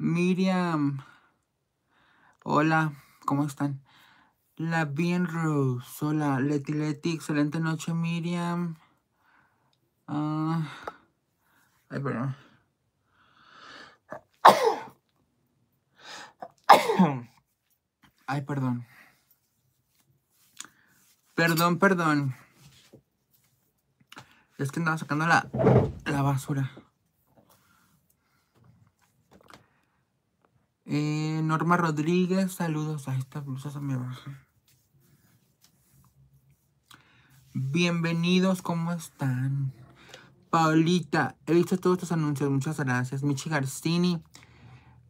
Miriam. Hola, ¿cómo están? La Bien Rose. Hola, Leti Leti. Excelente noche, Miriam. Ah. ay, perdón. Ay, perdón. Perdón, perdón. Es que andaba sacando la basura. Eh, Norma Rodríguez, saludos. a estas blusa se Bienvenidos, ¿cómo están? Paulita, he visto todos estos anuncios, muchas gracias. Michi Garcini,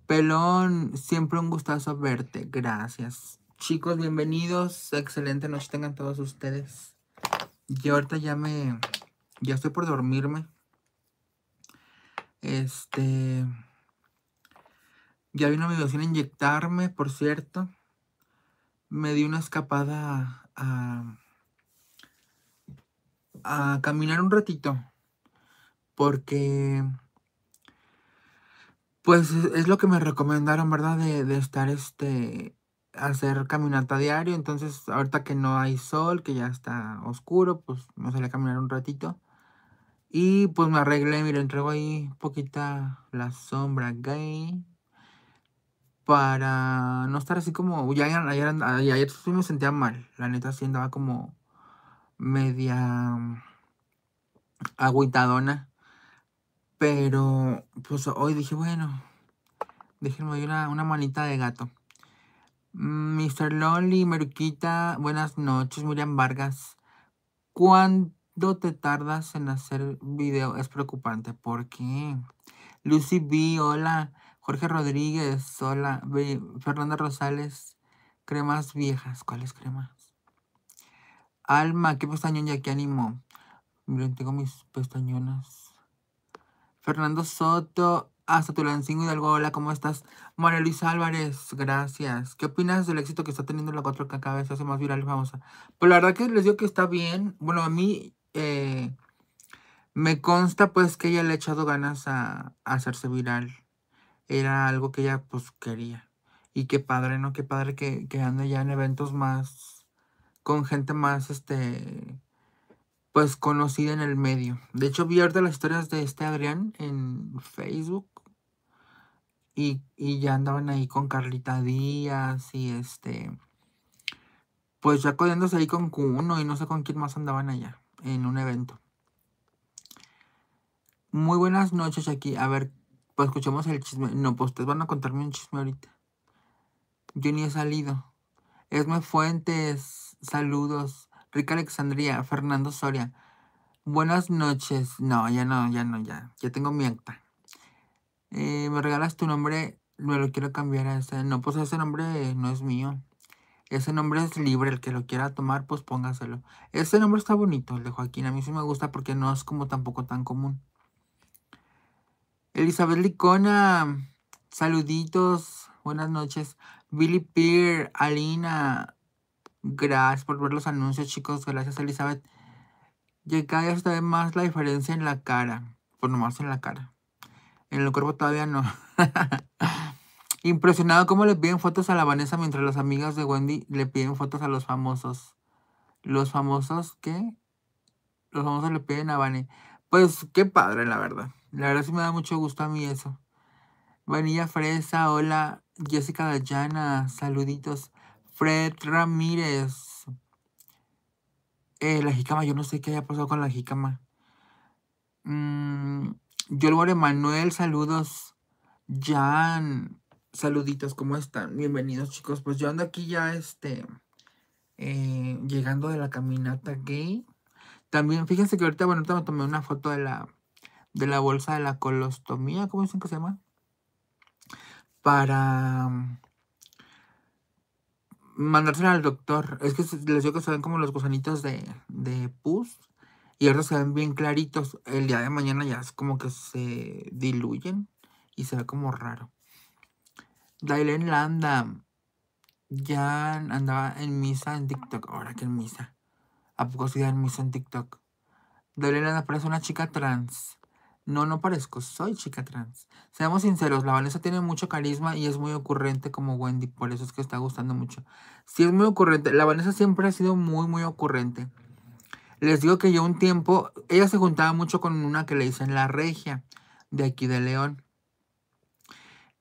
Pelón, siempre un gustazo verte, gracias. Chicos, bienvenidos, excelente noche tengan todos ustedes. Yo ahorita ya me, ya estoy por dormirme. Este... Ya vi una vecina a inyectarme, por cierto. Me di una escapada a, caminar un ratito. Porque, pues es lo que me recomendaron, ¿verdad? De, estar este, hacer caminata diario. Entonces, ahorita que no hay sol, que ya está oscuro, pues me salí a caminar un ratito. Y pues me arreglé, miren, entrego ahí poquita la sombra gay para no estar así como. Ya ayer, ah, sí me sentía mal. La neta sí andaba como media mm, agüitadona. Pero pues hoy dije, bueno, déjenme una, una manita de gato. Mr. Loli, Meruquita, buenas noches, Miriam Vargas. ¿Cuándo te tardas en hacer video? Es preocupante. porque Lucy B, hola. Jorge Rodríguez, Hola Fernanda Rosales, cremas viejas. ¿Cuáles cremas? Alma, ¿qué pestañón ya ¿Qué ánimo? Miren, tengo mis pestañonas. Fernando Soto, hasta tu y algo hola, ¿cómo estás? María Luisa Álvarez, gracias. ¿Qué opinas del éxito que está teniendo la 4K se hace más viral Vamos famosa? Pues la verdad que les digo que está bien. Bueno, a mí eh, me consta pues que ella le ha echado ganas a, a hacerse viral era algo que ella pues quería. Y qué padre, ¿no? Qué padre que, que ande ya en eventos más, con gente más, este, pues conocida en el medio. De hecho, vi ahorita las historias de este Adrián en Facebook. Y, y, ya andaban ahí con Carlita Díaz y este. Pues ya codiéndose ahí con Q1 y no sé con quién más andaban allá en un evento. Muy buenas noches aquí. A ver, pues, escuchemos escuchamos el chisme. No, pues ustedes van a contarme un chisme ahorita. Yo ni he salido. Esme Fuentes, saludos. Rica alexandría Fernando Soria. Buenas noches. No, ya no, ya no, ya. Ya tengo mi acta. Eh, ¿Me regalas tu nombre? No lo quiero cambiar a ese. No, pues ese nombre no es mío. Ese nombre es libre. El que lo quiera tomar, pues póngaselo. Ese nombre está bonito, el de Joaquín. A mí sí me gusta porque no es como tampoco tan común. Elizabeth Licona, saluditos, buenas noches. Billy Peer, Alina, gracias por ver los anuncios, chicos. Gracias, Elizabeth. Y cada vez se más la diferencia en la cara. Por nomás en la cara. En el cuerpo todavía no. Impresionado cómo le piden fotos a la Vanessa mientras las amigas de Wendy le piden fotos a los famosos. ¿Los famosos qué? Los famosos le piden a Vanessa. Pues qué padre, la verdad. La verdad sí me da mucho gusto a mí eso. Vanilla Fresa, hola. Jessica Dayana, saluditos. Fred Ramírez. Eh, la jicama, yo no sé qué haya pasado con la jicama. Mm, Emanuel, saludos. Jan, saluditos, ¿cómo están? Bienvenidos, chicos. Pues yo ando aquí ya, este, eh, llegando de la caminata gay. También, fíjense que ahorita, bueno, ahorita me tomé una foto de la de la bolsa de la colostomía, ¿cómo dicen que se llama? Para mm, mandársela al doctor. Es que les digo que se ven como los gusanitos de, de pus y ahora se ven bien claritos. El día de mañana ya es como que se diluyen y se ve como raro. Dailen Landa ya andaba en misa en TikTok. Ahora que en misa. ¿A poco se en misa en TikTok? Dailen Landa parece una chica trans. No, no parezco, soy chica trans. Seamos sinceros, la Vanessa tiene mucho carisma y es muy ocurrente como Wendy, por eso es que está gustando mucho. Sí, es muy ocurrente. La Vanessa siempre ha sido muy, muy ocurrente. Les digo que yo un tiempo, ella se juntaba mucho con una que le dicen La Regia, de aquí de León.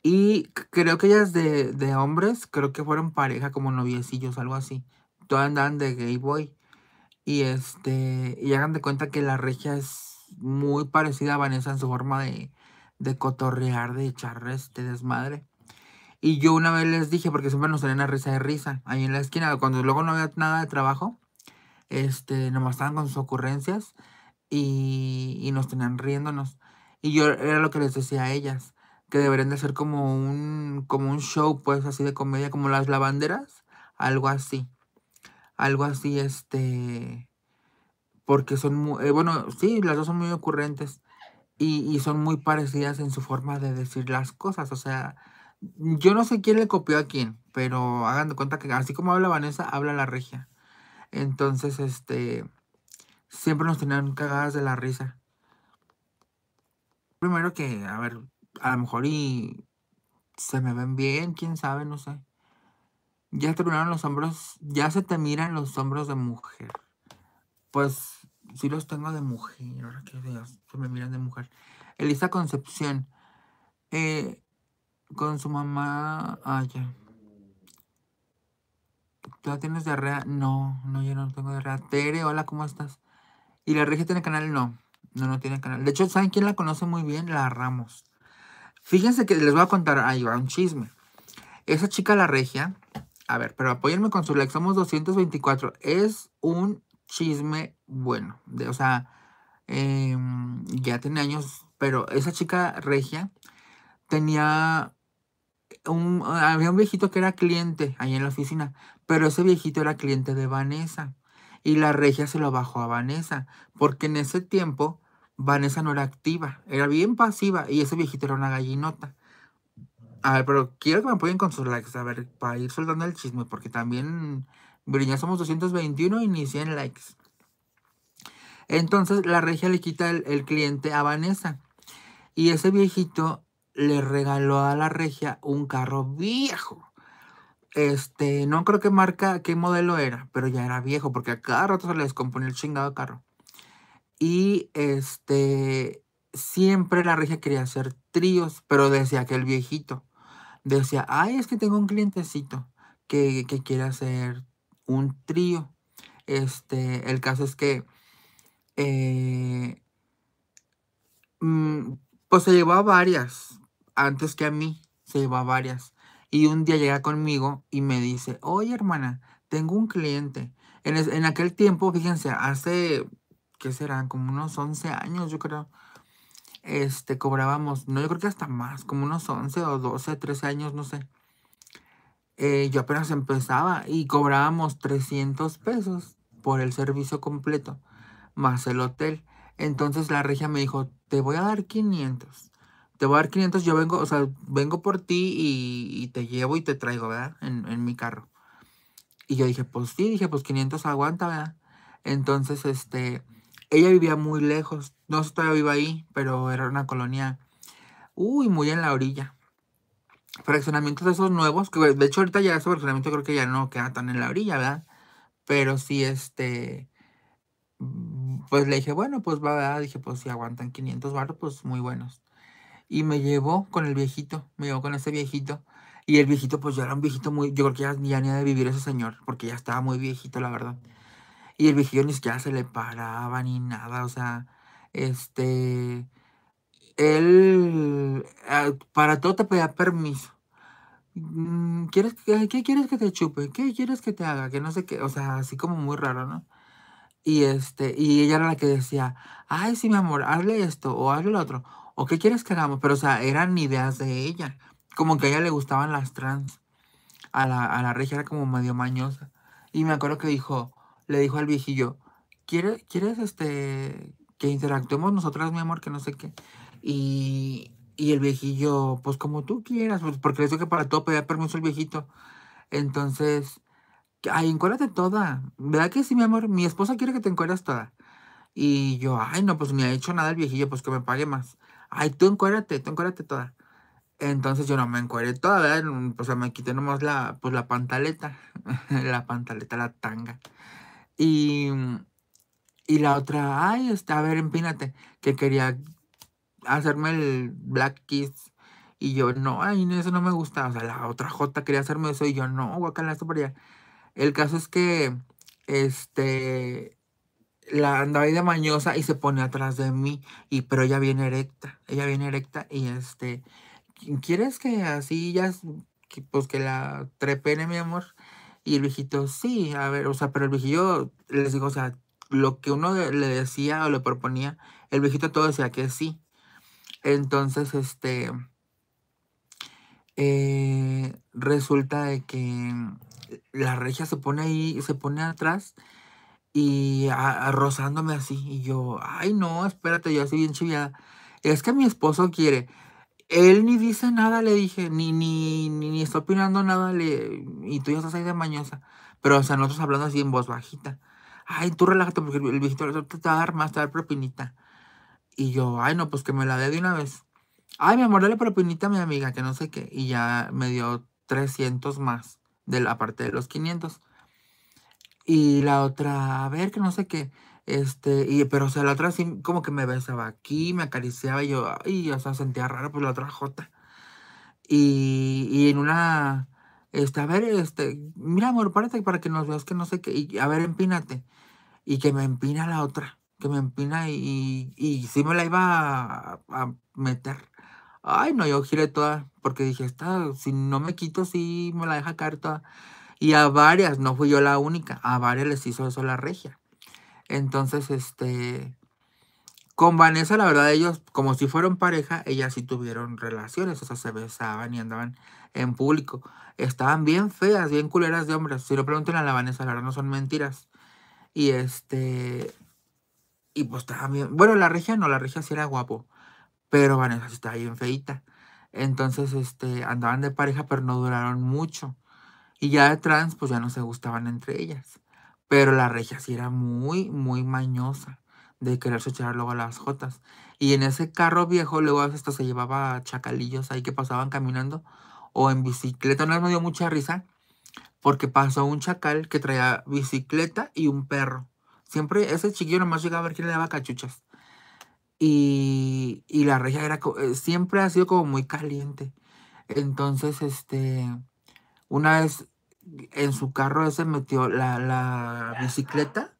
Y creo que ellas de, de hombres, creo que fueron pareja como noviecillos, algo así. Todas andaban de gay boy. Y este, y hagan de cuenta que La Regia es muy parecida a Vanessa en su forma de, de cotorrear, de echar de este desmadre. Y yo una vez les dije, porque siempre nos tenían a risa de risa, ahí en la esquina, cuando luego no había nada de trabajo, este, nomás estaban con sus ocurrencias y, nos tenían riéndonos. Y yo era lo que les decía a ellas, que deberían de ser como un, como un show, pues así de comedia, como las lavanderas, algo así. Algo así, este, porque son, muy, eh, bueno, sí, las dos son muy ocurrentes y, y, son muy parecidas en su forma de decir las cosas. O sea, yo no sé quién le copió a quién, pero hagan de cuenta que así como habla Vanessa, habla la regia. Entonces, este, siempre nos tenían cagadas de la risa. Primero que, a ver, a lo mejor y se me ven bien, quién sabe, no sé. Ya terminaron los hombros, ya se te miran los hombros de mujer. Pues sí los tengo de mujer, ahora que me miran de mujer. Elisa Concepción, eh, con su mamá, allá. ¿Tú tienes diarrea? No, no, yo no tengo diarrea. Tere, hola, ¿cómo estás? ¿Y la regia tiene canal? No, no, no tiene canal. De hecho, ¿saben quién la conoce muy bien? La Ramos. Fíjense que les voy a contar, ahí va un chisme. Esa chica, la regia, a ver, pero apóyenme con su like, somos 224. Es un chisme bueno. De, o sea, em, ya tenía años, pero esa chica regia tenía un, había un viejito que era cliente ahí en la oficina, pero ese viejito era cliente de Vanessa y la regia se lo bajó a Vanessa, porque en ese tiempo Vanessa no era activa, era bien pasiva y ese viejito era una gallinota. A ver, pero quiero que me apoyen con sus likes, a ver, para ir soltando el chisme, porque también Miren, somos 221 y ni 100 likes. Entonces la regia le quita el, cliente a Vanessa. Y ese viejito le regaló a la regia un carro viejo. Este, no creo que marca, qué modelo era, pero ya era viejo, porque a cada rato se le descomponía el chingado carro. Y este, siempre la regia quería hacer tríos, pero decía que el viejito decía, ay, es que tengo un clientecito que, que quiere hacer un trío. Este, el caso es que eh, mm, pues se llevaba varias antes que a mí, se llevaba varias. Y un día llega conmigo y me dice, oye hermana, tengo un cliente. En, en aquel tiempo, fíjense, hace, ¿qué serán? Como unos 11 años, yo creo. Este, cobrábamos, no, yo creo que hasta más, como unos 11 o 12, 13 años, no sé. Eh, yo apenas empezaba y cobrábamos 300 pesos por el servicio completo, más el hotel. Entonces la regia me dijo, te voy a dar 500. Te voy a dar 500, yo vengo, o sea, vengo por ti y, te llevo y te traigo, ¿verdad? En, mi carro. Y yo dije, pues sí, dije, pues 500 aguanta, ¿verdad? Entonces, este, ella vivía muy lejos. No sé todavía viva ahí, pero era una colonia, uy, muy en la orilla fraccionamientos de esos nuevos, que de hecho ahorita ya ese fraccionamiento creo que ya no queda tan en la orilla, ¿verdad? Pero sí, este, pues le dije, bueno, pues va, ¿verdad? Dije, pues si aguantan 500 barros, pues muy buenos. Y me llevó con el viejito, me llevó con ese viejito. Y el viejito, pues ya era un viejito muy, yo creo que ya, ni ha de vivir ese señor, porque ya estaba muy viejito, la verdad. Y el viejito ni siquiera se le paraba ni nada, o sea, este, él ah, para todo te pedía permiso. Mm, ¿Quieres, qué, quieres que te chupe? ¿Qué quieres que te haga? Que no sé qué, o sea, así como muy raro, ¿no? Y, este, y ella era la que decía, ay, sí, mi amor, hazle esto o hazle lo otro. ¿O qué quieres que hagamos? Pero, o sea, eran ideas de ella. Como que a ella le gustaban las trans. A la, a la regia era como medio mañosa. Y me acuerdo que dijo, le dijo al viejillo, ¿quieres, quieres este, que interactuemos nosotras, mi amor, que no sé qué? Y, el viejillo, pues como tú quieras, pues, porque les que para todo pedía permiso el viejito. Entonces, ay, encuérdate toda. ¿Verdad que sí, mi amor? Mi esposa quiere que te encueras toda. Y yo, ay, no, pues ni ha hecho nada el viejillo, pues que me pague más. Ay, tú encuérdate, tú encuérdate toda. Entonces yo no me encueré toda, ¿verdad? Mm, o sea, me quité nomás la, pues, la pantaleta, la pantaleta, la tanga. Y, y la otra, ay, está a ver, empínate, que quería hacerme el Black Kiss. Y yo, no, ay, no, eso no me gusta. O sea, la otra J quería hacerme eso y yo, no, guacala, esto para allá. El caso es que, este, la andaba ahí de mañosa y se pone atrás de mí. Y, pero ella viene erecta, ella viene erecta y, este, ¿quieres que así ya, pues que la trepene, mi amor? Y el viejito, sí, a ver, o sea, pero el viejito les digo, o sea, lo que uno le decía o le proponía, el viejito todo decía que sí. Entonces, este, eh, resulta de que la regia se pone ahí, se pone atrás y rozándome así. Y yo, ay, no, espérate, yo estoy bien chiviada. Es que mi esposo quiere. Él ni dice nada, le dije, ni, ni, ni, está opinando nada, le, y tú ya estás ahí de mañosa. Pero, o sea, nosotros hablando así en voz bajita. Ay, tú relájate porque el viejito te va a dar más, te va a dar propinita. Y yo, ay, no, pues que me la dé de una vez. Ay, mi amor, dale propinita a mi amiga, que no sé qué. Y ya me dio 300 más de la parte de los 500. Y la otra, a ver, que no sé qué. Este, y, pero, o sea, la otra sí, como que me besaba aquí, me acariciaba y yo, ay, o sea, sentía raro, pues la otra jota. Y, y en una, este, a ver, este, mira, amor, párate para que nos veas que no sé qué. Y a ver, empínate. Y que me empina la otra que me empina y, y, me la iba a, meter. Ay, no, yo giré toda, porque dije, esta, si no me quito, sí me la deja caer toda. Y a varias, no fui yo la única, a varias les hizo eso la regia. Entonces, este, con Vanessa, la verdad, ellos, como si fueron pareja, ellas sí tuvieron relaciones, o sea, se besaban y andaban en público. Estaban bien feas, bien culeras de hombres. Si lo preguntan a la Vanessa, la verdad, no son mentiras. Y este, y pues estaba bien. Bueno, la regia no, la regia sí era guapo. Pero Vanessa sí estaba bien feita. Entonces, este, andaban de pareja, pero no duraron mucho. Y ya de trans, pues ya no se gustaban entre ellas. Pero la regia sí era muy, muy mañosa de quererse echar luego a las jotas. Y en ese carro viejo, luego hasta se llevaba chacalillos ahí que pasaban caminando o en bicicleta. no me dio mucha risa porque pasó un chacal que traía bicicleta y un perro. Siempre ese chiquillo nomás llegaba a ver quién le daba cachuchas. Y, la regia era, eh, siempre ha sido como muy caliente. Entonces, este, una vez en su carro se metió la, bicicleta,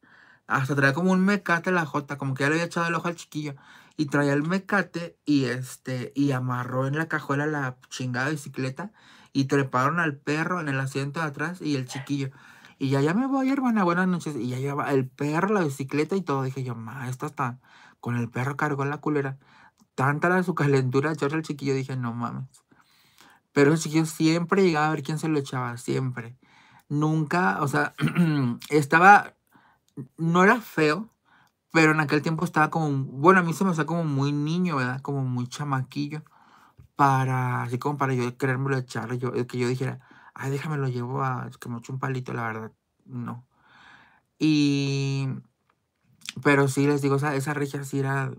hasta traía como un mecate la jota, como que ya le había echado el ojo al chiquillo. Y traía el mecate y este, y amarró en la cajuela la chingada bicicleta y treparon al perro en el asiento de atrás y el chiquillo. Y ya, ya me voy, hermana, buenas noches. Y ya llevaba el perro, la bicicleta y todo. Dije yo, ma, esta está con el perro cargó la culera. Tanta era su calentura, yo el chiquillo dije, no mames. Pero el chiquillo siempre llegaba a ver quién se lo echaba, siempre. Nunca, o sea, estaba, no era feo, pero en aquel tiempo estaba como, bueno, a mí se me hacía como muy niño, ¿verdad? Como muy chamaquillo, para, así como para yo querérmelo echar, yo, que yo dijera, ay, ah, déjame lo llevo a, es que me echo un palito, la verdad, no. Y, pero sí les digo, esa, esa richa sí era,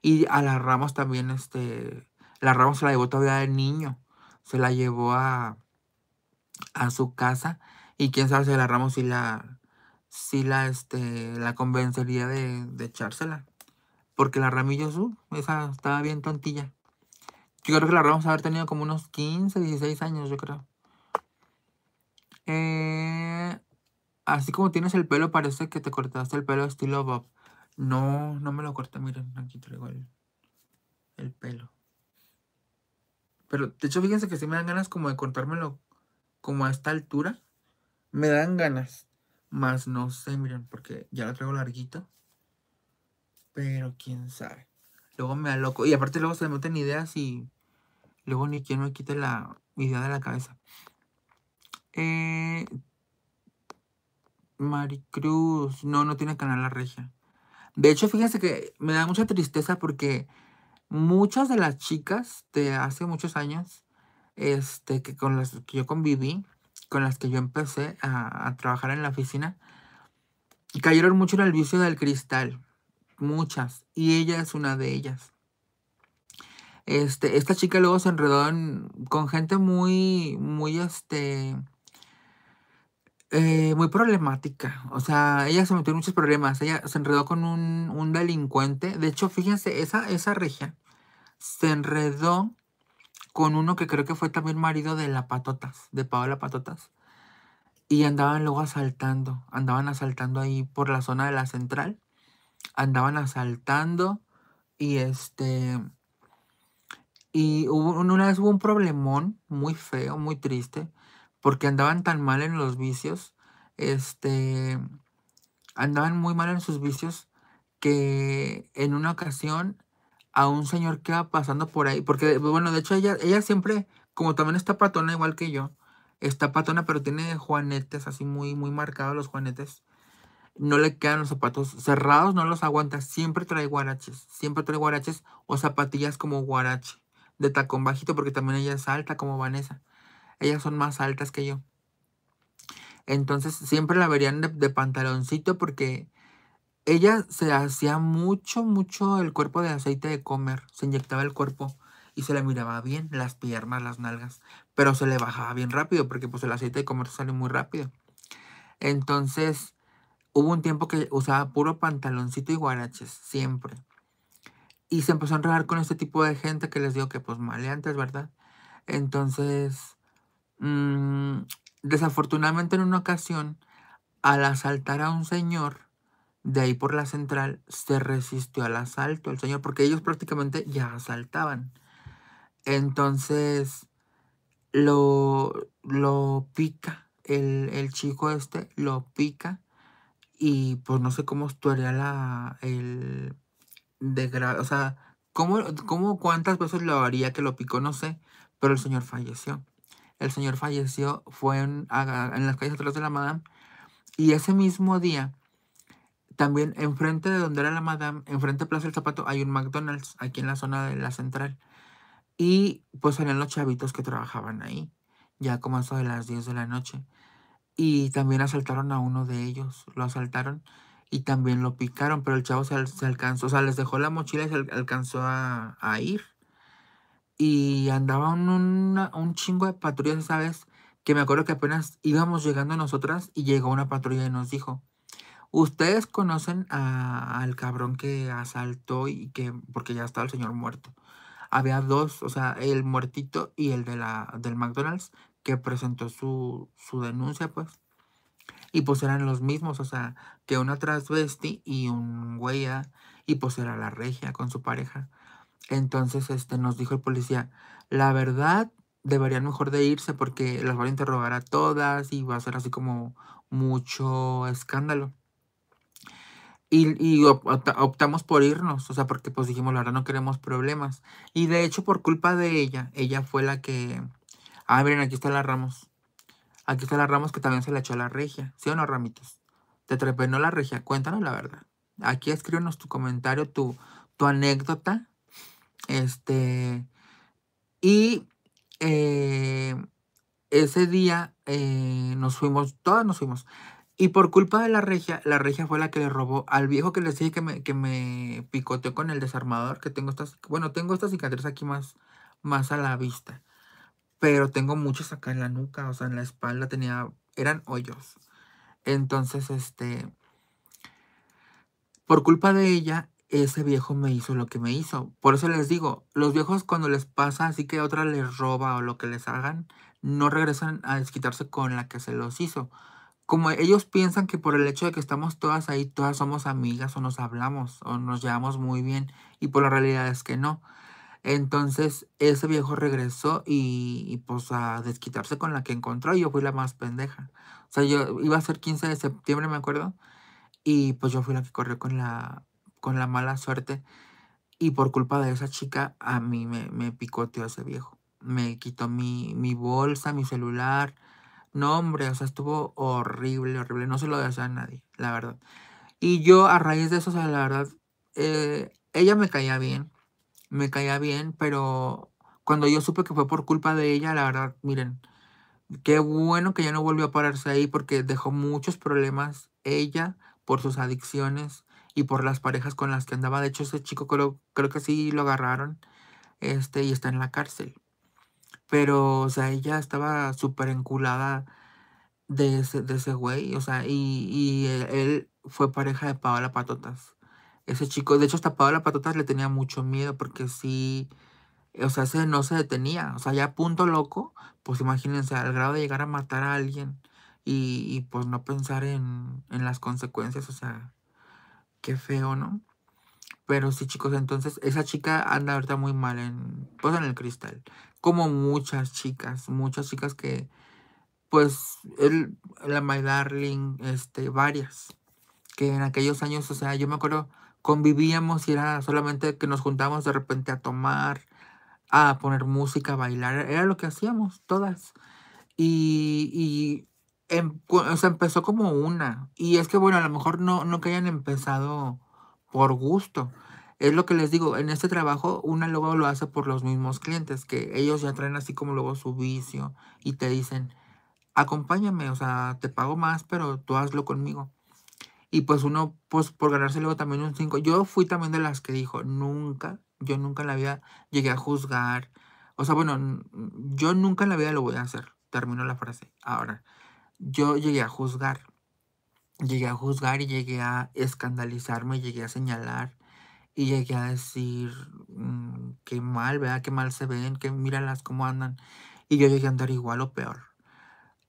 y a la Ramos también, este, la Ramos se la llevó todavía de niño, se la llevó a, a su casa, y quién sabe si la Ramos sí la, sí la, este, la convencería de, de echársela. Porque la Ramillo su, esa estaba bien tontilla. Yo creo que la Ramos haber tenido como unos 15, 16 años, yo creo. Eh, así como tienes el pelo, parece que te cortaste el pelo estilo Bob. No, no me lo corté, miren, aquí traigo el, pelo. Pero de hecho, fíjense que sí me dan ganas como de cortármelo como a esta altura. Me dan ganas. Más no sé, miren, porque ya lo traigo larguito. Pero quién sabe. Luego me loco Y aparte luego se me meten ideas y luego ni quien me quite la idea de la cabeza. Eh, Maricruz. No, no tiene canal la regia. De hecho, fíjense que me da mucha tristeza porque muchas de las chicas de hace muchos años, este, que con las que yo conviví, con las que yo empecé a, trabajar en la oficina, cayeron mucho en el vicio del cristal. Muchas. Y ella es una de ellas. Este, esta chica luego se enredó con gente muy, muy, este, eh, muy problemática. O sea, ella se metió en muchos problemas. Ella se enredó con un, delincuente. De hecho, fíjense, esa, esa regia se enredó con uno que creo que fue también marido de la Patotas, de Paola Patotas. Y andaban luego asaltando, andaban asaltando ahí por la zona de la central. Andaban asaltando y este... Y hubo, una vez hubo un problemón muy feo, muy triste, porque andaban tan mal en los vicios, este, andaban muy mal en sus vicios, que en una ocasión a un señor que iba pasando por ahí, porque bueno, de hecho ella, ella siempre, como también está patona igual que yo, está patona pero tiene juanetes así muy, muy marcados los juanetes, no le quedan los zapatos cerrados, no los aguanta, siempre trae guaraches, siempre trae guaraches o zapatillas como guarache, de tacón bajito, porque también ella es alta como Vanessa ellas son más altas que yo. Entonces siempre la verían de, pantaloncito porque ella se hacía mucho, mucho el cuerpo de aceite de comer. Se inyectaba el cuerpo y se le miraba bien las piernas, las nalgas. Pero se le bajaba bien rápido porque pues el aceite de comer sale muy rápido. Entonces hubo un tiempo que usaba puro pantaloncito y guaraches, siempre. Y se empezó a enredar con este tipo de gente que les digo que pues maleantes, ¿verdad? Entonces Mm, desafortunadamente en una ocasión, al asaltar a un señor, de ahí por la central, se resistió al asalto el señor, porque ellos prácticamente ya asaltaban. Entonces, lo, lo pica, el, chico este lo pica y pues no sé cómo estuaría la, el, de, o sea, cómo, cómo, cuántas veces lo haría que lo picó, no sé, pero el señor falleció el señor falleció fue en, las calles atrás de la Madame. Y ese mismo día, también enfrente de donde era la Madame, enfrente de Plaza del Zapato, hay un McDonald's aquí en la zona de la central. Y pues eran los chavitos que trabajaban ahí, ya como a de las 10 de la noche. Y también asaltaron a uno de ellos, lo asaltaron y también lo picaron, pero el chavo se, alcanzó, o sea, les dejó la mochila y se alcanzó a, a ir y andaba un chingo de patrullas ¿sabes? que me acuerdo que apenas íbamos llegando nosotras y llegó una patrulla y nos dijo, ustedes conocen al cabrón que asaltó y que, porque ya estaba el señor muerto. Había dos, o sea, el muertito y el de la, del McDonald's que presentó su, su denuncia, pues. Y pues eran los mismos, o sea, que una transvesti y un güey. Ah, y pues era la regia con su pareja. Entonces este, nos dijo el policía, la verdad deberían mejor de irse porque las van a interrogar a todas y va a ser así como mucho escándalo. Y, optamos por irnos, o sea, porque pues dijimos, la verdad no queremos problemas. Y de hecho, por culpa de ella, ella fue la que... Ah, miren, aquí está la Ramos. Aquí está la Ramos que también se la echó a la regia. ¿Sí o no, Ramitos? Te trepenó la regia. Cuéntanos la verdad. Aquí escríbenos tu comentario, tu, tu anécdota este, y eh, ese día eh, nos fuimos, todas nos fuimos. Y por culpa de la regia, la regia fue la que le robó al viejo que le decía que me, que me picoteó con el desarmador, que tengo estas, bueno, tengo estas cicatrices aquí más, más a la vista. Pero tengo muchas acá en la nuca, o sea, en la espalda tenía, eran hoyos. Entonces, este, por culpa de ella, ese viejo me hizo lo que me hizo. Por eso les digo, los viejos cuando les pasa así que otra les roba o lo que les hagan, no regresan a desquitarse con la que se los hizo. Como ellos piensan que por el hecho de que estamos todas ahí, todas somos amigas o nos hablamos o nos llevamos muy bien y por la realidad es que no. Entonces ese viejo regresó y, pues a desquitarse con la que encontró y yo fui la más pendeja. O sea, yo iba a ser 15 de septiembre, me acuerdo, y pues yo fui la que corrió con la, con la mala suerte. Y por culpa de esa chica, a mí me, picoteó ese viejo. Me quitó mi, bolsa, mi celular. No, hombre, o sea, estuvo horrible, horrible. No se lo deseo a nadie, la verdad. Y yo a raíz de eso, o sea, la verdad, eh, ella me caía bien. Me caía bien, pero cuando yo supe que fue por culpa de ella, la verdad, miren, qué bueno que ya no volvió a pararse ahí porque dejó muchos problemas ella por sus adicciones y por las parejas con las que andaba. De hecho, ese chico creo, creo que sí lo agarraron este, y está en la cárcel. Pero, o sea, ella estaba súper enculada de ese, de ese güey, o sea, y, él, fue pareja de Paola Patotas. Ese chico, de hecho, hasta Paola Patotas le tenía mucho miedo porque sí, o sea, ese no se detenía, o sea, ya punto loco, pues imagínense, al grado de llegar a matar a alguien y, y pues no pensar en, en las consecuencias, o sea, Qué feo, ¿no? Pero sí, chicos, entonces esa chica anda ahorita muy mal en, pues, en el cristal. Como muchas chicas, muchas chicas que, pues, él, la My Darling, este, varias. Que en aquellos años, o sea, yo me acuerdo, convivíamos y era solamente que nos juntábamos de repente a tomar, a poner música, a bailar. Era lo que hacíamos todas. y Em, o sea, empezó como una. Y es que, bueno, a lo mejor no, no que hayan empezado por gusto. Es lo que les digo, en este trabajo una luego lo hace por los mismos clientes, que ellos ya traen así como luego su vicio y te dicen, acompáñame, o sea, te pago más, pero tú hazlo conmigo. Y pues uno, pues por ganarse luego también un cinco Yo fui también de las que dijo, nunca, yo nunca en la vida llegué a juzgar. O sea, bueno, yo nunca en la vida lo voy a hacer. Termino la frase. Ahora, yo llegué a juzgar, llegué a juzgar y llegué a escandalizarme, llegué a señalar y llegué a decir, Que mm, qué mal, vea, qué mal se ven, que míralas cómo andan. Y yo llegué a andar igual o peor.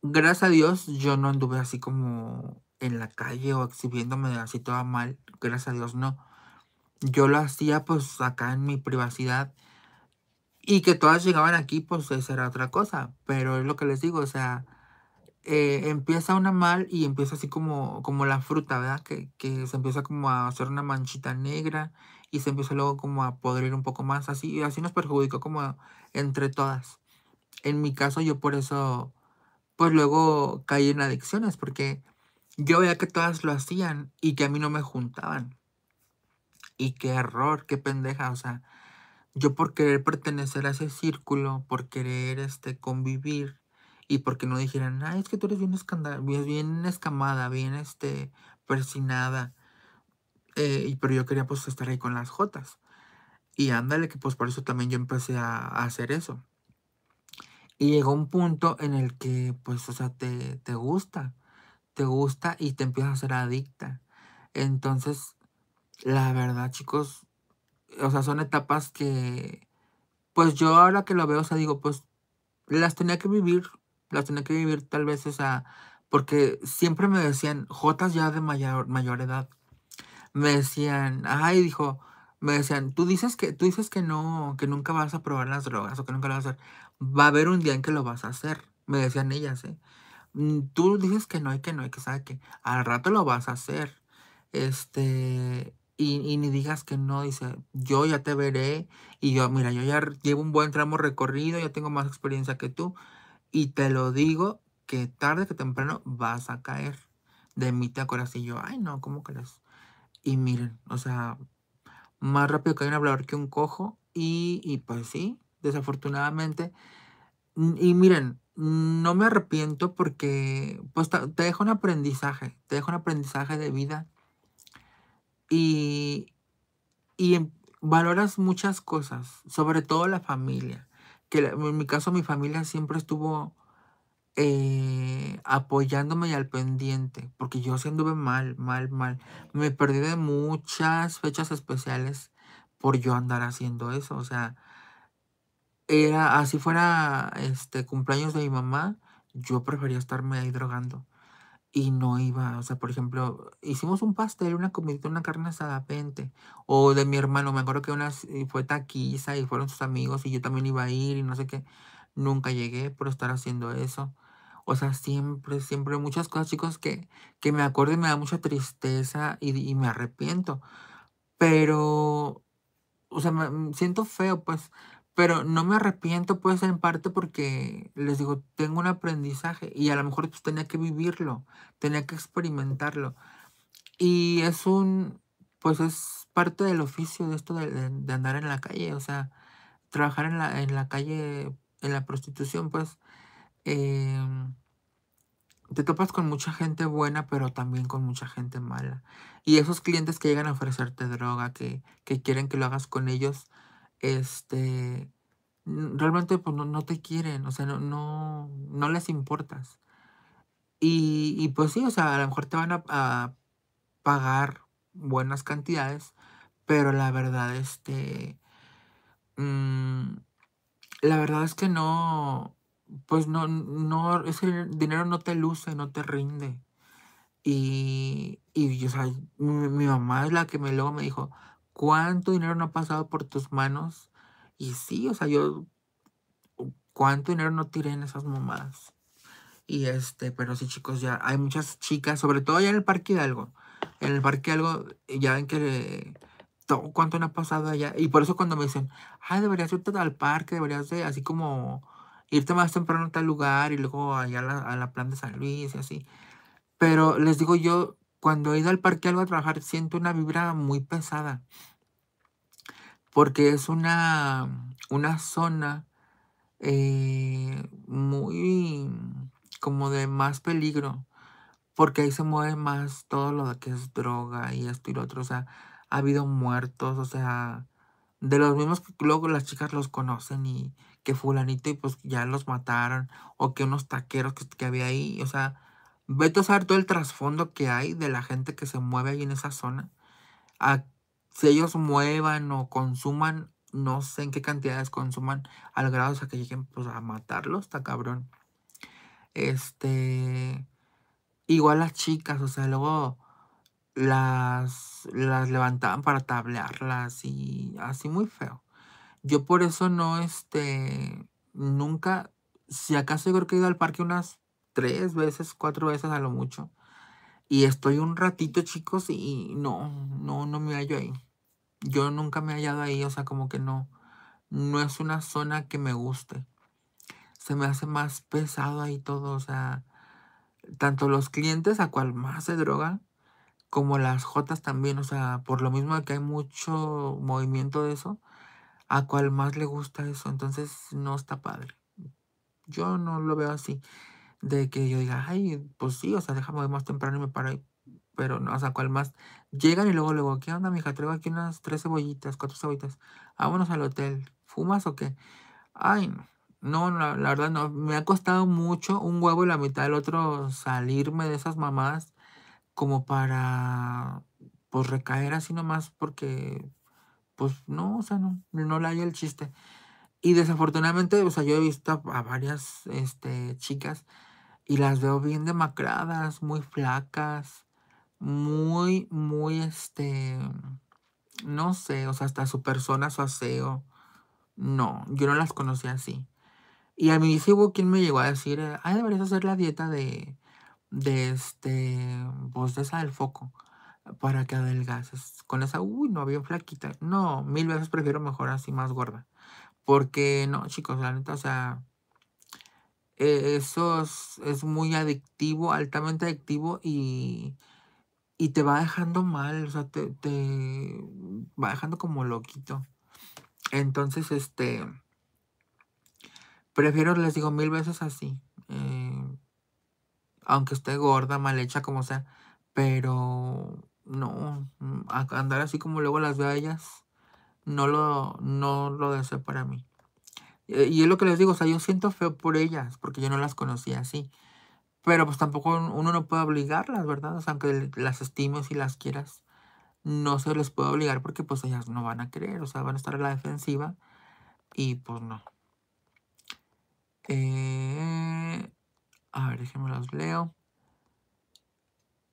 Gracias a Dios yo no anduve así como en la calle o exhibiéndome así toda mal, gracias a Dios no. Yo lo hacía pues acá en mi privacidad y que todas llegaban aquí pues esa era otra cosa, pero es lo que les digo, o sea, eh, empieza una mal y empieza así como, como la fruta, ¿verdad? Que, se empieza como a hacer una manchita negra y se empieza luego como a podrir un poco más. Así, así nos perjudicó como entre todas. En mi caso yo por eso, pues luego caí en adicciones porque yo veía que todas lo hacían y que a mí no me juntaban. Y qué error, qué pendeja, o sea, yo por querer pertenecer a ese círculo, por querer este convivir, y porque no dijeran, ay, es que tú eres bien, bien escamada, bien este, persinada. Eh, pero yo quería pues estar ahí con las jotas. Y ándale, que pues por eso también yo empecé a, hacer eso. Y llegó un punto en el que pues, o sea, te, te gusta. Te gusta y te empiezas a ser adicta. Entonces, la verdad, chicos, o sea, son etapas que, pues yo ahora que lo veo, o sea, digo, pues las tenía que vivir las tenía que vivir tal vez, o sea, porque siempre me decían, Jotas ya de mayor, edad, me decían, ay, dijo, me decían, tú dices que, tú dices que no, que nunca vas a probar las drogas o que nunca lo vas a hacer. Va a haber un día en que lo vas a hacer, me decían ellas, ¿eh? Mm, tú dices que no y que no hay que sabe que al rato lo vas a hacer. Este, y, y, ni digas que no, dice, yo ya te veré y yo, mira, yo ya llevo un buen tramo recorrido, ya tengo más experiencia que tú, y te lo digo que tarde que temprano vas a caer. De mí te acuerdas y yo, ay no, ¿cómo crees? Y miren, o sea, más rápido que hay un hablador que un cojo. Y, y pues sí, desafortunadamente. Y miren, no me arrepiento porque pues te dejo un aprendizaje, te dejo un aprendizaje de vida. Y, y em, valoras muchas cosas, sobre todo la familia que en mi caso mi familia siempre estuvo eh, apoyándome y al pendiente, porque yo sí anduve mal, mal, mal. Me perdí de muchas fechas especiales por yo andar haciendo eso, o sea, era así fuera este cumpleaños de mi mamá, yo prefería estarme ahí drogando y no iba, o sea, por ejemplo, hicimos un pastel, una comidita, una carne asada, pente, o de mi hermano, me acuerdo que fue taquiza y fueron sus amigos y yo también iba a ir y no sé qué, nunca llegué por estar haciendo eso. O sea, siempre, siempre muchas cosas, chicos, que, que me acuerdo me da mucha tristeza y, y me arrepiento. Pero, o sea, me, siento feo, pues, pero no me arrepiento, pues, en parte porque, les digo, tengo un aprendizaje y a lo mejor pues, tenía que vivirlo, tenía que experimentarlo. Y es un, pues es parte del oficio de esto de, andar en la calle, o sea, trabajar en la, calle, en la prostitución, pues, em, te topas con mucha gente buena, pero también con mucha gente mala. Y esos clientes que llegan a ofrecerte droga, que, que quieren que lo hagas con ellos, este, realmente pues, no, te quieren, o sea, no, no, no les importas. Y, pues sí, o sea, a lo mejor te van a, pagar buenas cantidades, pero la verdad, este, mm, la verdad es que no, pues no, no, ese dinero no te luce, no te rinde. Y, y o sea, mi, mi, mamá es la que me, luego me dijo, ¿Cuánto dinero no ha pasado por tus manos? Y sí, o sea, yo, ¿cuánto dinero no tiré en esas mamadas? Y este, pero sí, chicos, ya hay muchas chicas, sobre todo allá en el Parque Hidalgo. En el Parque Hidalgo, ya ven que todo, cuánto no ha pasado allá. Y por eso cuando me dicen, ah, deberías irte al parque, deberías de, así como, irte más temprano a tal lugar y luego allá a la, a la plan de San Luis y así. Pero les digo yo, cuando he ido al Parque Algo a trabajar, siento una vibra muy pesada porque es una, una zona eh, muy como de más peligro, porque ahí se mueve más todo lo de que es droga y esto y lo otro, o sea, ha habido muertos, o sea, de los mismos que luego las chicas los conocen y que fulanito y pues ya los mataron, o que unos taqueros que, había ahí, o sea, vete a saber todo el trasfondo que hay de la gente que se mueve ahí en esa zona. A si ellos muevan o consuman, no sé en qué cantidades consuman al grado, o sea, que lleguen pues, a matarlos, está cabrón. Este, igual las chicas, o sea, luego las, las levantaban para tablearlas y así muy feo. Yo por eso no, este, nunca, si acaso yo creo que he ido al parque unas tres veces, cuatro veces a lo mucho. Y estoy un ratito, chicos, y no, no, no me hallo ahí. Yo nunca me he hallado ahí, o sea, como que no, no es una zona que me guste. Se me hace más pesado ahí todo, o sea, tanto los clientes a cual más se drogan, como las Jotas también, o sea, por lo mismo que hay mucho movimiento de eso, a cual más le gusta eso, entonces no está padre. Yo no lo veo así de que yo diga, ay, pues sí, o sea, déjame ir más temprano y me paro Pero no, o sea, ¿cuál más. Llegan y luego, luego, ¿qué onda, mija? Traigo aquí unas tres cebollitas, cuatro cebollitas. Vámonos al hotel. ¿Fumas o qué? Ay, no. No, la, verdad no. Me ha costado mucho un huevo y la mitad del otro salirme de esas mamás como para pues recaer así nomás porque pues no, o sea, no, no le hay el chiste. Y desafortunadamente, o sea, yo he visto a, a varias este, chicas y las veo bien demacradas, muy flacas, muy, muy, este, no sé, o sea, hasta su persona, su aseo. No, yo no las conocía así. Y a mí sí hubo quien me llegó a decir, eh, ay, deberías hacer la dieta de, de este, vos pues, de esa del foco, para que adelgaces. Con esa, uy, no, bien flaquita. No, mil veces prefiero mejor así, más gorda. Porque no, chicos, la neta, o sea, e-, eso es, muy adictivo, altamente adictivo y, te va dejando mal, o sea, te, va dejando como loquito. Entonces, este, prefiero, les digo, mil veces así. Eh, aunque esté gorda, mal hecha, como sea. Pero no, mm, andar así como luego las veo a ellas, no lo, no lo deseo para mí. Eh, y es lo que les digo, o sea, yo siento feo por ellas, porque yo no las conocía así. Pero pues tampoco uno no puede obligarlas, ¿verdad? O sea, aunque las estimes y las quieras, no se les puede obligar porque pues ellas no van a querer, o sea, van a estar a la defensiva y pues no. Eh, a ver, déjenme los leo.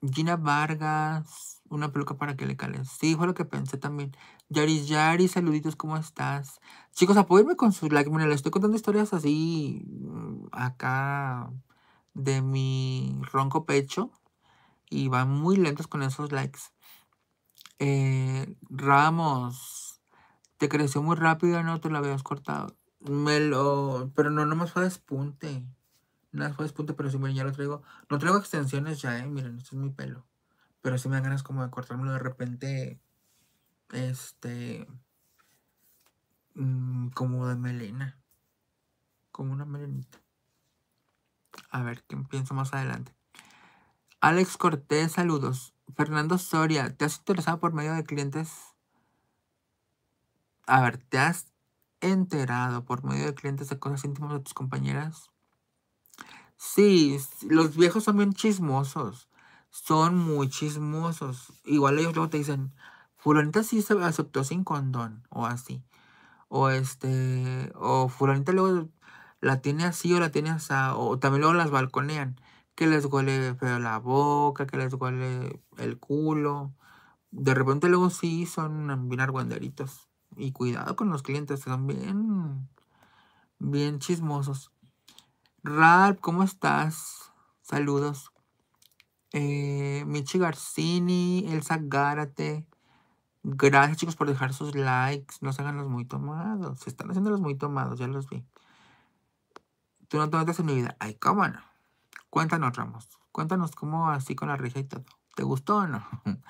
Gina Vargas, una peluca para que le cale. Sí, fue lo que pensé también. Yaris Yaris, saluditos, ¿cómo estás? Chicos, apóyenme con sus likes. miren, les estoy contando historias así mm, acá de mi ronco pecho. Y van muy lentos con esos likes. Eh, Ramos, te creció muy rápido, no te lo habías cortado. Me lo. Pero no, no me fue despunte. Nada fue despunte, pero sí, miren, ya lo traigo. No traigo extensiones ya, eh. Miren, esto es mi pelo. Pero sí me dan ganas como de cortármelo de repente este, mm, como de melena, como una melenita. A ver, ¿qué pienso más adelante? Alex Cortés, saludos. Fernando Soria, ¿te has interesado por medio de clientes? A ver, ¿te has enterado por medio de clientes de cosas íntimas de tus compañeras? Sí, los viejos son bien chismosos. Son muy chismosos. Igual ellos luego te dicen, fulanita sí se aceptó sin condón o así. O este, o fulanita luego la tiene así o la tiene así, o también luego las balconean, que les huele feo la boca, que les huele el culo. De repente luego sí son bien argüenderitos. Y cuidado con los clientes, Que son bien, bien chismosos. Ralph, ¿cómo estás? Saludos. Eh, Michi Garcini, Elsa Gárate, Gracias, chicos, por dejar sus likes. No se hagan los muy tomados. Se están haciendo los muy tomados, ya los vi. Tú no te en mi vida. Ay, cómo no. Cuéntanos, Ramos. Cuéntanos cómo así con la reja y todo. ¿Te gustó o no?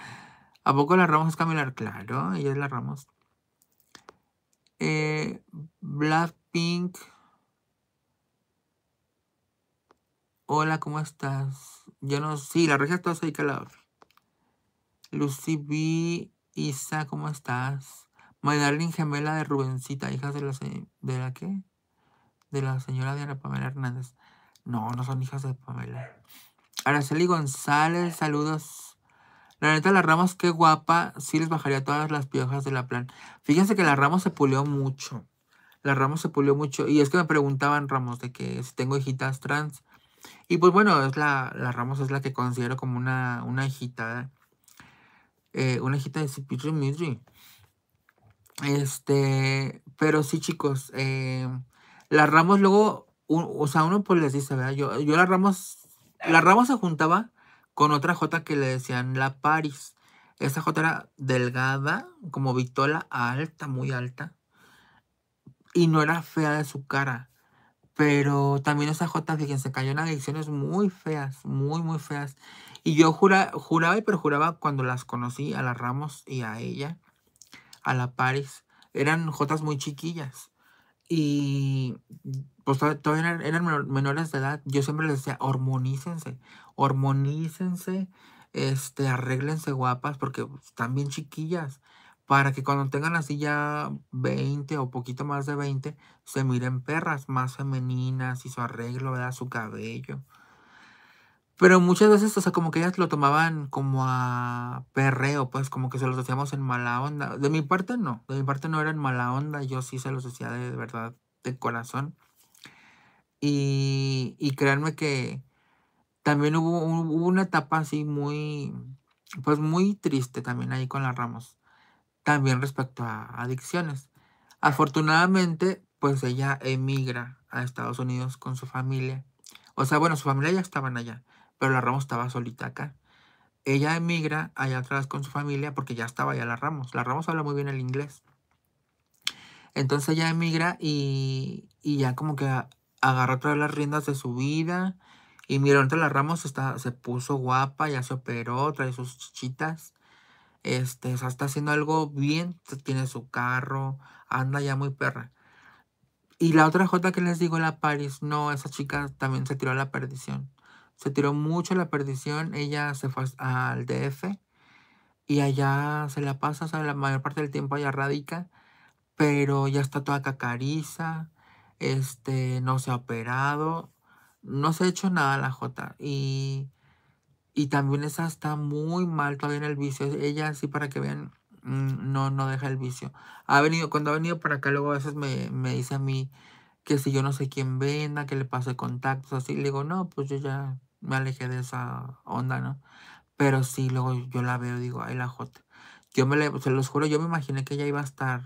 ¿A poco la Ramos es caminar? Claro, ella es la Ramos. Eh, Blackpink. Hola, ¿cómo estás? Yo no. Sí, la reja está ahí que Lucy B. Isa, ¿cómo estás? Madeline, Gemela de Rubencita, hijas de la, de la qué? De la señora Diana Pamela Hernández. No, no son hijas de Pamela. Araceli González, saludos. La neta, las Ramos, qué guapa. Sí les bajaría todas las piojas de la plan. Fíjense que la Ramos se pulió mucho. La Ramos se pulió mucho. Y es que me preguntaban, Ramos, de que si tengo hijitas trans. Y pues bueno, es la, Ramos es la que considero como una, una hijita. Eh, una hijita de Cipitri Midri. Este, pero sí, chicos, eh, las Ramos luego, o sea, uno pues les dice, ¿verdad? Yo, yo las Ramos, La Ramos se juntaba con otra J que le decían la Paris. Esa J era delgada, como Vitola, alta, muy alta. Y no era fea de su cara. Pero también esa J, fíjense, cayó en adicciones muy feas, muy, muy feas. Y yo juraba y perjuraba cuando las conocí, a la Ramos y a ella, a la Paris. Eran jotas muy chiquillas. Y pues todavía eran, menores de edad. Yo siempre les decía, hormonícense, hormonícense, este, arréglense guapas, porque están bien chiquillas. Para que cuando tengan así ya 20 o poquito más de 20, se miren perras más femeninas y su arreglo, ¿verdad? Su cabello. Pero muchas veces, o sea, como que ellas lo tomaban como a perreo, pues como que se los hacíamos en mala onda. De mi parte no, de mi parte no era en mala onda, yo sí se los hacía de, verdad, de corazón. Y, créanme que también hubo, hubo, una etapa así muy, pues muy triste también ahí con la Ramos, también respecto a adicciones. Afortunadamente, pues ella emigra a Estados Unidos con su familia. O sea, bueno, su familia ya estaban allá pero la Ramos estaba solita acá. Ella emigra allá atrás con su familia porque ya estaba allá la Ramos. La Ramos habla muy bien el inglés. Entonces ella emigra y, ya como que agarró todas las riendas de su vida. Y mira, ahorita la Ramos está, se puso guapa, ya se operó, trae sus chichitas. Este, o está haciendo algo bien, tiene su carro, anda ya muy perra. Y la otra jota que les digo, la Paris, no, esa chica también se tiró a la perdición se tiró mucho la perdición, ella se fue al DF y allá se la pasa, o la mayor parte del tiempo allá radica, pero ya está toda cacariza, este, no se ha operado, no se ha hecho nada la Jota y, también esa está muy mal todavía en el vicio, ella sí para que vean mm, no, no deja el vicio. Ha venido, cuando ha venido para acá, luego a veces me, dice a mí que si yo no sé quién venda, que le pase contactos, así. Le digo, no, pues yo ya me alejé de esa onda, ¿no? Pero sí, luego yo la veo y digo, ay, la J. Yo me le, se los juro, yo me imaginé que ella iba a estar.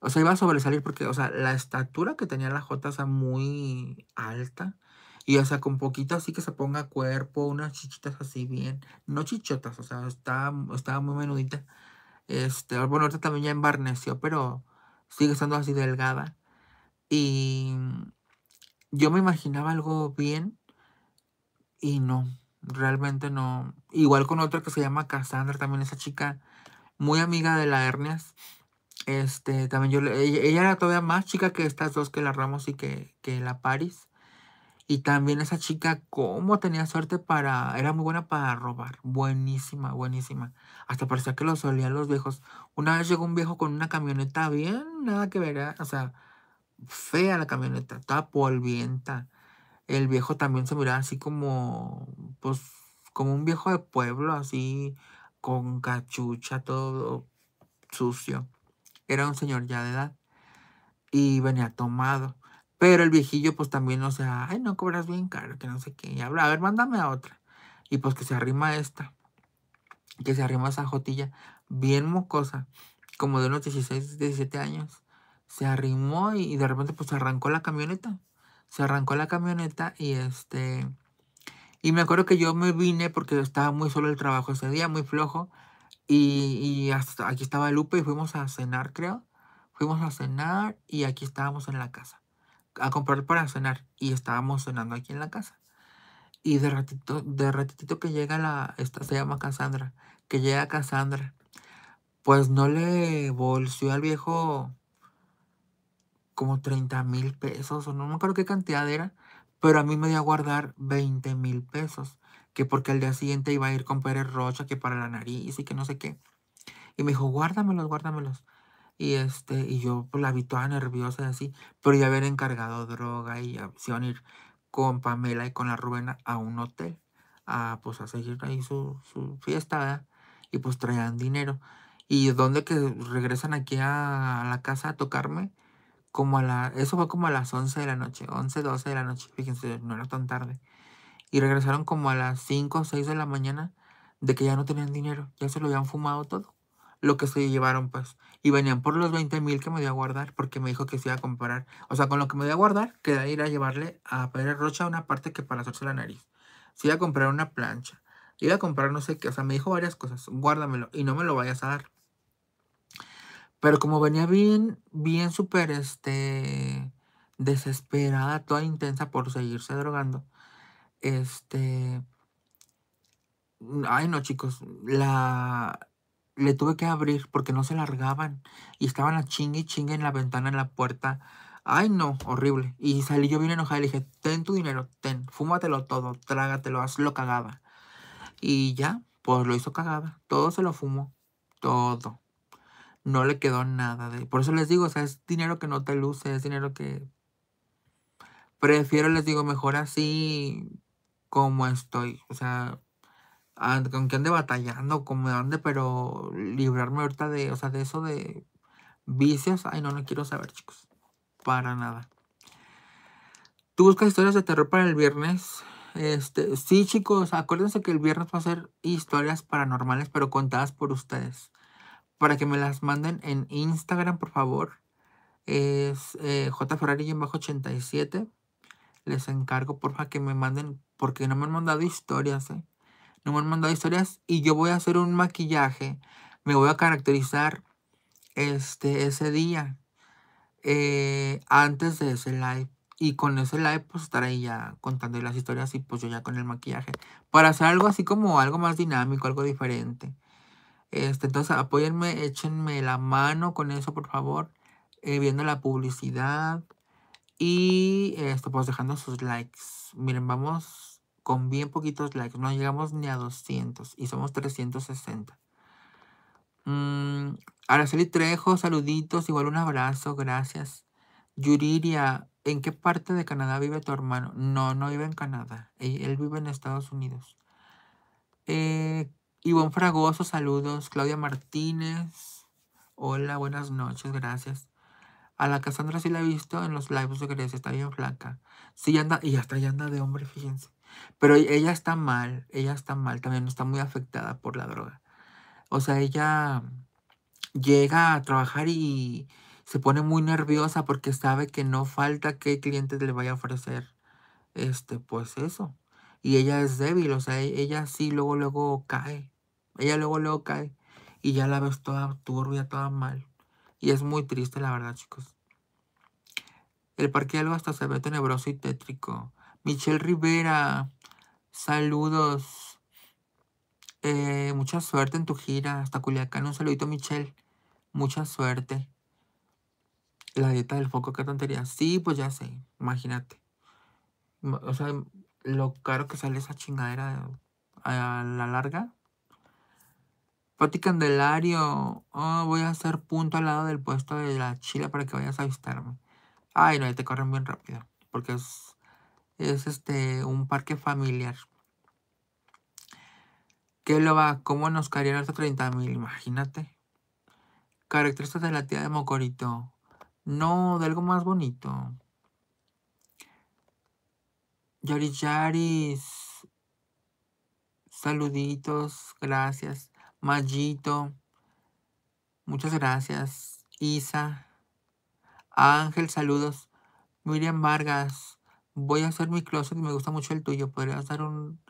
O sea, iba a sobresalir porque, o sea, la estatura que tenía la J, o sea, muy alta. Y, o sea, con poquito así que se ponga cuerpo, unas chichitas así bien. No chichotas, o sea, estaba, estaba muy menudita. Este, bueno, ahorita también ya embarneció, pero sigue estando así delgada. Y yo me imaginaba algo bien, y no, realmente no. Igual con otra que se llama Cassandra, también esa chica muy amiga de la Hernias. Este, también yo, ella, era todavía más chica que estas dos, que la Ramos y que, la Paris. Y también esa chica, como tenía suerte para, era muy buena para robar, buenísima, buenísima. Hasta parecía que lo solían los viejos. Una vez llegó un viejo con una camioneta bien, nada que ver, ¿eh? o sea, fea la camioneta, toda polvienta el viejo también se miraba así como, pues, como un viejo de pueblo, así, con cachucha, todo sucio. Era un señor ya de edad y venía tomado. Pero el viejillo, pues también, o sea, ay, no cobras bien caro, que no sé qué. Y habla, a ver, mándame a otra. Y pues que se arrima esta, que se arrima esa jotilla, bien mocosa, como de unos 16, 17 años. Se arrimó y, y de repente, pues arrancó la camioneta se arrancó la camioneta y este... Y me acuerdo que yo me vine porque estaba muy solo el trabajo ese día, muy flojo. Y, hasta aquí estaba Lupe y fuimos a cenar, creo. Fuimos a cenar y aquí estábamos en la casa. A comprar para cenar. Y estábamos cenando aquí en la casa. Y de ratito, de ratito que llega la... Esta se llama Cassandra. Que llega Cassandra. Pues no le volció al viejo como 30 mil pesos, o no me acuerdo qué cantidad era, pero a mí me dio a guardar 20 mil pesos, que porque el día siguiente iba a ir con Pérez Rocha, que para la nariz y que no sé qué. Y me dijo, guárdamelos, guárdamelos. Y, este, y yo pues, la vi nerviosa y así, pero ya haber encargado droga y opción a ir con Pamela y con la Rubena a un hotel, a, pues a seguir ahí su, su fiesta, Y pues traían dinero. Y donde que regresan aquí a la casa a tocarme, como a la, eso fue como a las 11 de la noche, 11, 12 de la noche, fíjense, no era tan tarde. Y regresaron como a las 5 o 6 de la mañana de que ya no tenían dinero, ya se lo habían fumado todo, lo que se llevaron pues. Y venían por los 20 mil que me dio a guardar, porque me dijo que se iba a comprar. O sea, con lo que me dio a guardar, queda ir a llevarle a poner Rocha una parte que para hacerse la nariz. Se iba a comprar una plancha, iba a comprar no sé qué, o sea, me dijo varias cosas, guárdamelo y no me lo vayas a dar. Pero como venía bien, bien súper, este, desesperada, toda intensa por seguirse drogando, este, ay no chicos, la, le tuve que abrir porque no se largaban y estaban a chingue y chingue en la ventana, en la puerta. Ay, no, horrible. Y salí yo bien enojada y le dije, ten tu dinero, ten, fúmatelo todo, trágatelo, hazlo cagada. Y ya, pues lo hizo cagada. Todo se lo fumó. Todo no le quedó nada de... Por eso les digo, o sea, es dinero que no te luce, es dinero que... Prefiero, les digo, mejor así como estoy. O sea, con ande batallando, como ande, pero librarme ahorita de, o sea, de eso de vicios, ay, no, no quiero saber, chicos. Para nada. ¿Tú buscas historias de terror para el viernes? Este, sí, chicos, acuérdense que el viernes va a ser historias paranormales, pero contadas por ustedes para que me las manden en Instagram, por favor. Es eh, jferrari-87. Les encargo, porfa, que me manden, porque no me han mandado historias, ¿eh? No me han mandado historias y yo voy a hacer un maquillaje. Me voy a caracterizar este, ese día, eh, antes de ese live. Y con ese live, pues estaré ya contando las historias y pues yo ya con el maquillaje. Para hacer algo así como algo más dinámico, algo diferente. Este, entonces apóyenme, échenme la mano con eso, por favor. Eh, viendo la publicidad y esto, pues dejando sus likes. Miren, vamos con bien poquitos likes. No llegamos ni a 200 y somos 360. Mm, Araceli Trejo, saluditos, igual un abrazo, gracias. Yuriria, ¿en qué parte de Canadá vive tu hermano? No, no vive en Canadá. Él, e-, él vive en Estados Unidos. Eh, Ivonne Fragoso, saludos. Claudia Martínez, hola, buenas noches, gracias. A la Cassandra sí la he visto en los lives de Grecia, está bien flaca. Sí, anda, y hasta ya anda de hombre, fíjense. Pero ella está mal, ella está mal, también está muy afectada por la droga. O sea, ella llega a trabajar y se pone muy nerviosa porque sabe que no falta que clientes le vaya a ofrecer, este, pues eso. Y ella es débil, o sea, ella sí luego, luego cae. Ella luego, luego cae y ya la ves toda turbia, toda mal. Y es muy triste, la verdad, chicos. El Parque algo hasta se ve tenebroso y tétrico. Michelle Rivera, saludos. Eh, mucha suerte en tu gira hasta Culiacán. Un saludito, Michelle. Mucha suerte. La dieta del foco, qué tontería. Sí, pues ya sé, imagínate. O sea, lo caro que sale esa chingadera a la larga. Pati Candelario, ah, voy a hacer punto al lado del puesto de la chila para que vayas a avistarme... Ay, no, ahí te corren bien rápido. Porque es, es este, un parque familiar. ¿Qué lo va? ¿Cómo nos caerían hasta 30 mil? Imagínate. Características de la tía de Mocorito. No, de algo más bonito. Yoricharis... Saluditos, gracias. Mallito, muchas gracias. Isa, Ángel, saludos. Miriam Vargas, voy a hacer mi closet, me gusta mucho el tuyo. Podrías dar un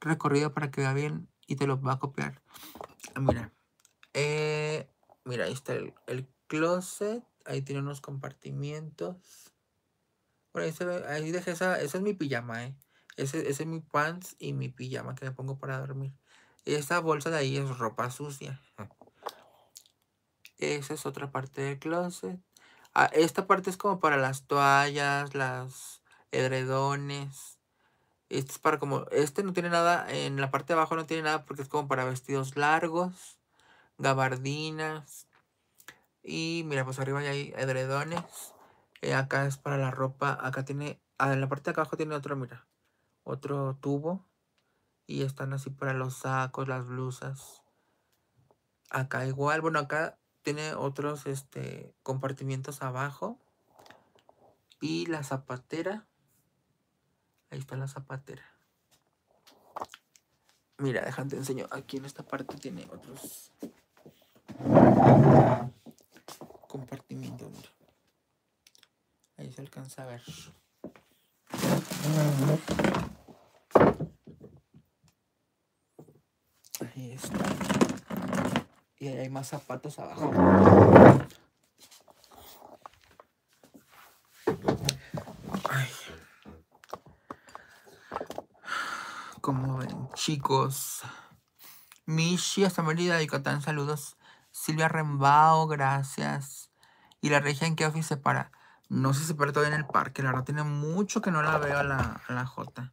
recorrido para que vea bien y te lo va a copiar. Ah, mira, eh, mira, ahí está el, closet. Ahí tiene unos compartimientos. Por ahí se ve, ahí dejé esa, esa es mi pijama, eh. Ese, ese es mi pants y mi pijama que me pongo para dormir esta bolsa de ahí es ropa sucia. Esa es otra parte del closet. Ah, esta parte es como para las toallas, las edredones. Este es para como. Este no tiene nada. En la parte de abajo no tiene nada porque es como para vestidos largos, gabardinas. Y mira, pues arriba ya hay edredones. Eh, acá es para la ropa. Acá tiene. Ah, en la parte de abajo tiene otro, mira. Otro tubo y están así para los sacos, las blusas. Acá igual, bueno, acá tiene otros este, compartimientos abajo. Y la zapatera. Ahí está la zapatera. Mira, te enseño. Aquí en esta parte tiene otros compartimientos. Ahí se alcanza a ver. Ahí está. Y ahí hay más zapatos abajo. Como ven, chicos. Mishi, hasta Mérida y Catán, saludos. Silvia Rembao, gracias. ¿Y la región en qué se para? No sé si se para todavía en el parque, la verdad tiene mucho que no la veo a la, a la J.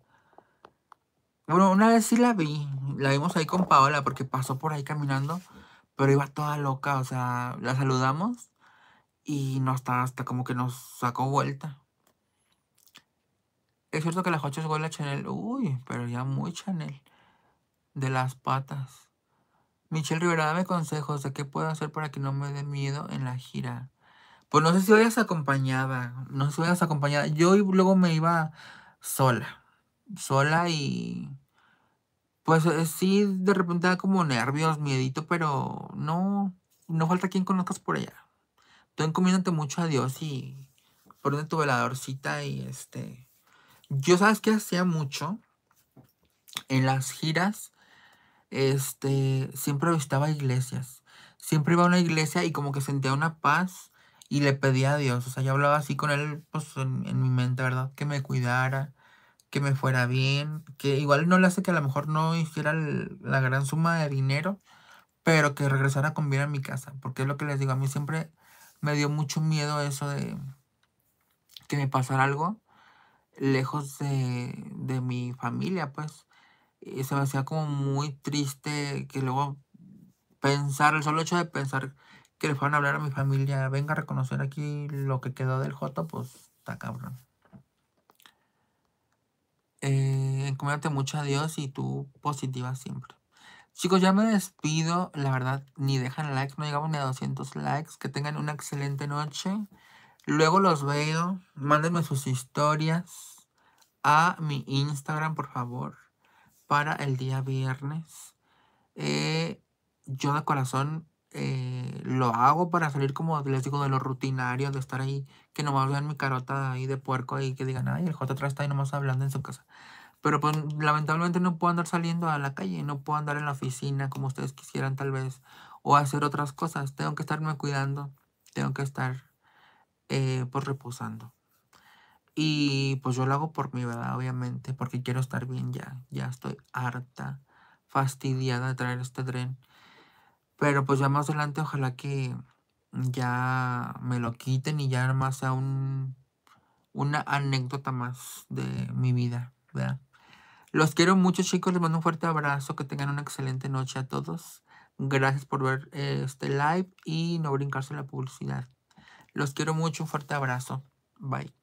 Bueno, una vez sí la vi, la vimos ahí con Paola porque pasó por ahí caminando, pero iba toda loca, o sea, la saludamos y no está hasta como que nos sacó vuelta. Es cierto que las hoches huele a Chanel, uy, pero ya muy Chanel, de las patas. Michelle Rivera, dame consejos de qué puedo hacer para que no me dé miedo en la gira. Pues no sé si hoy acompañada no sé si hoy acompañada. Yo luego me iba sola sola y pues eh, sí, de repente da como nervios, miedito, pero no, no falta quien conozcas por allá. Tú encomiéndate mucho a Dios y ponte tu veladorcita y este... Yo sabes que hacía mucho en las giras, este, siempre visitaba iglesias. Siempre iba a una iglesia y como que sentía una paz y le pedía a Dios. O sea, yo hablaba así con él, pues en, en mi mente, ¿verdad? Que me cuidara que me fuera bien, que igual no le hace que a lo mejor no hiciera la gran suma de dinero, pero que regresara con bien a mi casa, porque es lo que les digo, a mí siempre me dio mucho miedo eso de que me pasara algo lejos de, de mi familia, pues. Y eh, se me hacía como muy triste que luego pensar, el solo hecho de pensar que le fueron a hablar a mi familia, venga a reconocer aquí lo que quedó del Joto, pues está cabrón eh, mucho a Dios y tú positiva siempre. Chicos, ya me despido. La verdad, ni dejan likes. No llegamos ni a 200 likes. Que tengan una excelente noche. Luego los veo. Mándenme sus historias a mi Instagram, por favor. Para el día viernes. Eh, yo de corazón eh, lo hago para salir como les digo de lo rutinario, de estar ahí, que nomás vean mi carota ahí de puerco y que digan, ay, el J atrás está ahí nomás hablando en su casa. Pero pues lamentablemente no puedo andar saliendo a la calle, no puedo andar en la oficina como ustedes quisieran tal vez, o hacer otras cosas. Tengo que estarme cuidando, tengo que estar eh, pues reposando. Y pues yo lo hago por mi ¿verdad? Obviamente, porque quiero estar bien ya. Ya estoy harta, fastidiada de traer este tren. Pero pues ya más adelante ojalá que ya me lo quiten y ya más a un, una anécdota más de mi vida, Los quiero mucho chicos, les mando un fuerte abrazo, que tengan una excelente noche a todos. Gracias por ver este live y no brincarse la publicidad. Los quiero mucho, un fuerte abrazo. Bye.